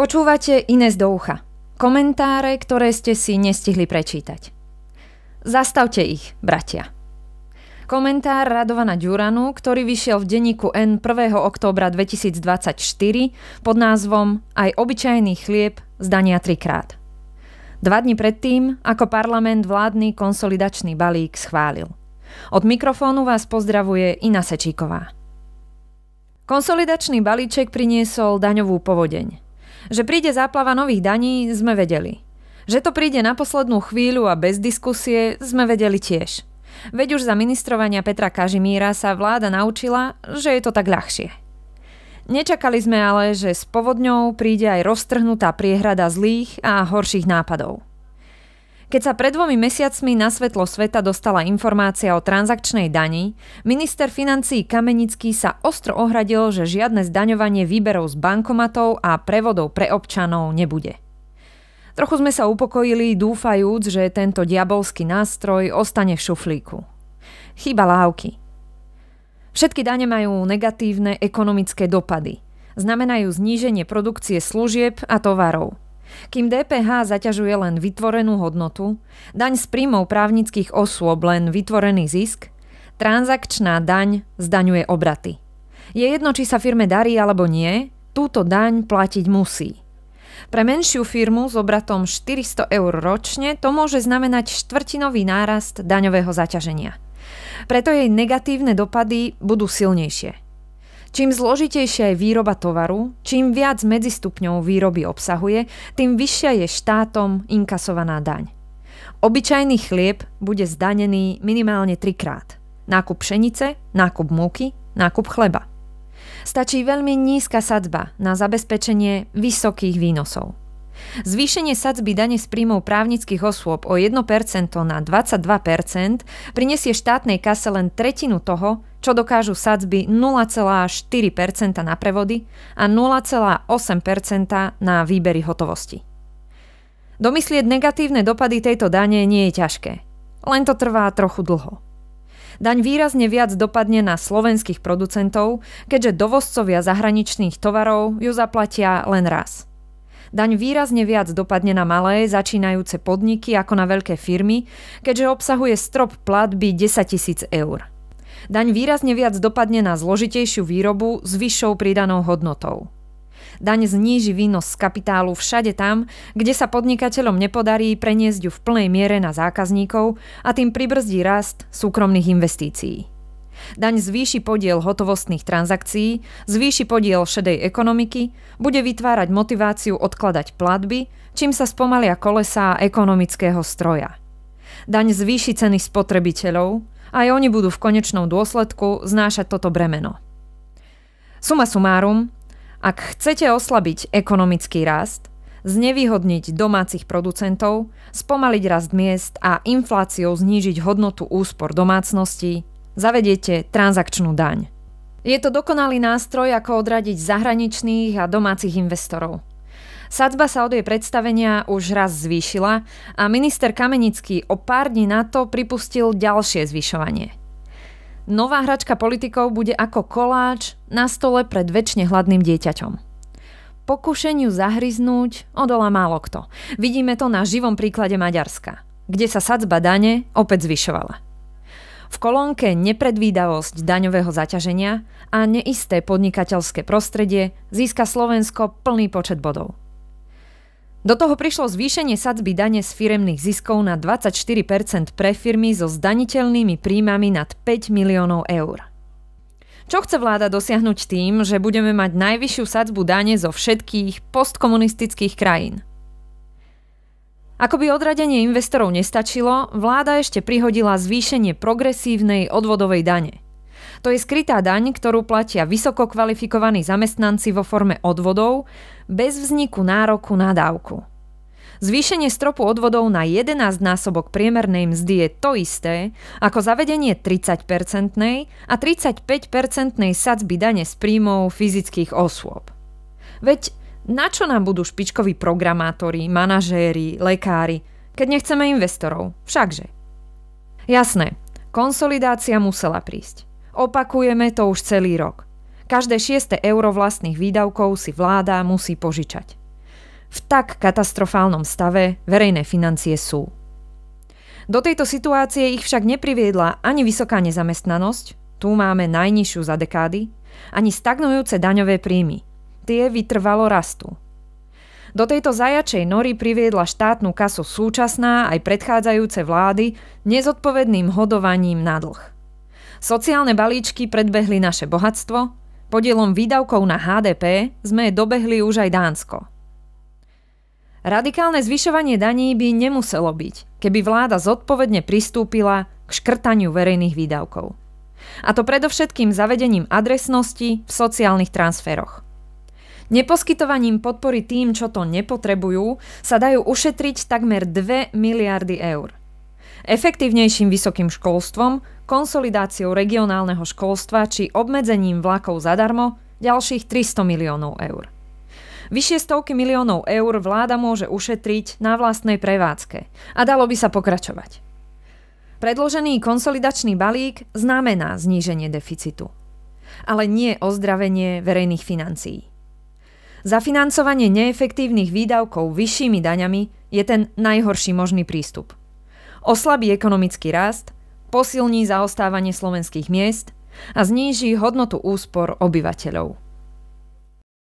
Počúvate Ines do ucha. Komentáre, ktoré ste si nestihli prečítať. Zastavte ich, bratia. Komentár Radovana Ďuranu, ktorý vyšiel v denníku N 1. októbra 2024 pod názvom Aj obyčajný chlieb zdania trikrát. Dva dni predtým, ako parlament vládny konsolidačný balík schválil. Od mikrofónu vás pozdravuje Ina Sečíková. Konsolidačný balíček priniesol daňovú povodeň – že príde záplava nových daní, sme vedeli. Že to príde na poslednú chvíľu a bez diskusie, sme vedeli tiež. Veď už za ministrovania Petra Kažimíra sa vláda naučila, že je to tak ľahšie. Nečakali sme ale, že s povodňou príde aj roztrhnutá priehrada zlých a horších nápadov – keď sa pred dvomi mesiacmi na svetlo sveta dostala informácia o transakčnej dani, minister financí Kamenický sa ostro ohradil, že žiadne zdaňovanie výberov z bankomatov a prevodov pre občanov nebude. Trochu sme sa upokojili, dúfajúc, že tento diabolský nástroj ostane v šuflíku. Chyba lávky. Všetky dane majú negatívne ekonomické dopady. Znamenajú zníženie produkcie služieb a tovarov – kým DPH zaťažuje len vytvorenú hodnotu, daň z príjmov právnických osôb len vytvorený zisk, transakčná daň zdaňuje obraty. Je jedno, či sa firme darí alebo nie, túto daň platiť musí. Pre menšiu firmu s obratom 400 eur ročne to môže znamenať štvrtinový nárast daňového zaťaženia. Preto jej negatívne dopady budú silnejšie. Čím zložitejšia je výroba tovaru, čím viac medzistupňov výroby obsahuje, tým vyššia je štátom inkasovaná daň. Obyčajný chlieb bude zdanený minimálne trikrát. Nákup pšenice, nákup múky, nákup chleba. Stačí veľmi nízka sadzba na zabezpečenie vysokých výnosov. Zvýšenie sadzby dane z príjmov právnických osôb o 1% na 22% prinesie štátnej kase len tretinu toho, čo dokážu sadzby 0,4% na prevody a 0,8% na výbery hotovosti. Domyslieť negatívne dopady tejto dane nie je ťažké, len to trvá trochu dlho. Daň výrazne viac dopadne na slovenských producentov, keďže dovozcovia zahraničných tovarov ju zaplatia len raz. Daň výrazne viac dopadne na malé, začínajúce podniky ako na veľké firmy, keďže obsahuje strop platby 10 000 eur. Daň výrazne viac dopadne na zložitejšiu výrobu s vyššou pridanou hodnotou. Daň zníži výnos z kapitálu všade tam, kde sa podnikateľom nepodarí preniesť ju v plnej miere na zákazníkov a tým pribrzdí rast súkromných investícií. Daň zvýši podiel hotovostných transakcií, zvýši podiel šedej ekonomiky, bude vytvárať motiváciu odkladať platby, čím sa spomalia kolesá ekonomického stroja. Daň zvýši ceny spotrebiteľov, aj oni budú v konečnom dôsledku znášať toto bremeno. Suma sumárum, ak chcete oslabiť ekonomický rast, znevýhodniť domácich producentov, spomaliť rast miest a infláciou znížiť hodnotu úspor domácností, zavediete transakčnú daň. Je to dokonalý nástroj, ako odradiť zahraničných a domácich investorov. Sadzba sa od jej predstavenia už raz zvýšila a minister Kamenický o pár dní na to pripustil ďalšie zvyšovanie. Nová hračka politikov bude ako koláč na stole pred väčšine hladným dieťaťom pokušeniu zahryznúť odolá málo kto. Vidíme to na živom príklade Maďarska, kde sa sadzba dane opäť zvyšovala. V kolónke nepredvídavosť daňového zaťaženia a neisté podnikateľské prostredie získa Slovensko plný počet bodov. Do toho prišlo zvýšenie sadzby dane z firemných ziskov na 24% pre firmy so zdaniteľnými príjmami nad 5 miliónov eur. Čo chce vláda dosiahnuť tým, že budeme mať najvyššiu sadzbu dane zo všetkých postkomunistických krajín? Ako by odradenie investorov nestačilo, vláda ešte prihodila zvýšenie progresívnej odvodovej dane – to je skrytá daň, ktorú platia vysoko kvalifikovaní zamestnanci vo forme odvodov bez vzniku nároku na dávku. Zvýšenie stropu odvodov na 11 násobok priemernej mzdy je to isté ako zavedenie 30-percentnej a 35-percentnej sadzby dane z príjmov fyzických osôb. Veď na čo nám budú špičkoví programátori, manažéri, lekári, keď nechceme investorov? Všakže. Jasné, konsolidácia musela prísť. Opakujeme to už celý rok. Každé 6 euro vlastných výdavkov si vláda musí požičať. V tak katastrofálnom stave verejné financie sú. Do tejto situácie ich však nepriviedla ani vysoká nezamestnanosť, tu máme najnižšiu za dekády, ani stagnujúce daňové príjmy. Tie vytrvalo rastú. Do tejto zajačej nory priviedla štátnu kasu súčasná aj predchádzajúce vlády nezodpovedným hodovaním na dlh. Sociálne balíčky predbehli naše bohatstvo, podielom výdavkov na HDP sme dobehli už aj Dánsko. Radikálne zvyšovanie daní by nemuselo byť, keby vláda zodpovedne pristúpila k škrtaniu verejných výdavkov. A to predovšetkým zavedením adresnosti v sociálnych transferoch. Neposkytovaním podpory tým, čo to nepotrebujú, sa dajú ušetriť takmer 2 miliardy eur efektívnejším vysokým školstvom, konsolidáciou regionálneho školstva či obmedzením vlakov zadarmo ďalších 300 miliónov eur. Vyššie stovky miliónov eur vláda môže ušetriť na vlastnej prevádzke a dalo by sa pokračovať. Predložený konsolidačný balík znamená zníženie deficitu, ale nie ozdravenie verejných financií. Zafinancovanie neefektívnych výdavkov vyššími daňami je ten najhorší možný prístup oslabí ekonomický rast, posilní zaostávanie slovenských miest a zníži hodnotu úspor obyvateľov.